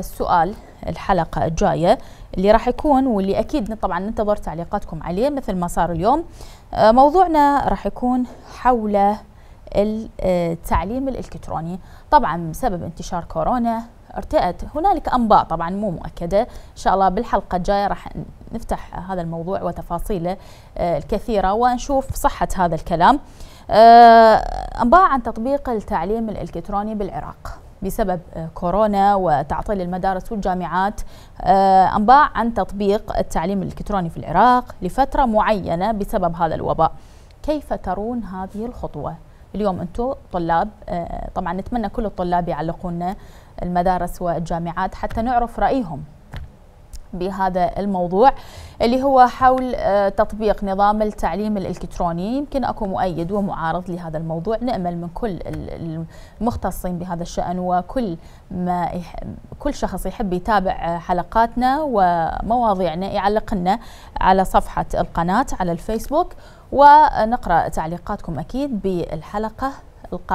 سؤال الحلقة الجاية اللي راح يكون واللي أكيد طبعا ننتظر تعليقاتكم عليه مثل ما صار اليوم آه، موضوعنا راح يكون حول آه، التعليم الإلكتروني طبعا بسبب انتشار كورونا ارتأت هنالك أنباء طبعا مو مؤكدة إن شاء الله بالحلقة الجاية راح نفتح هذا الموضوع وتفاصيله آه، الكثيرة ونشوف صحة هذا الكلام أنباء عن تطبيق التعليم الإلكتروني بالعراق بسبب آه، كورونا وتعطيل المدارس والجامعات آه، أنباء عن تطبيق التعليم الإلكتروني في العراق لفترة معينة بسبب هذا الوباء كيف ترون هذه الخطوة؟ اليوم أنتم طلاب آه، طبعا نتمنى كل الطلاب يعلقون المدارس والجامعات حتى نعرف رأيهم بهذا الموضوع اللي هو حول آه، تطبيق نظام التعليم الإلكتروني يمكن أكو مؤيد ومعارض لهذا الموضوع نأمل من كل المختصين بهذا الشأن وكل ما كل شخص يحب يتابع آه، حلقاتنا ومواضيعنا يعلق لنا على صفحة القناة على الفيسبوك ونقرأ تعليقاتكم أكيد بالحلقة القادمة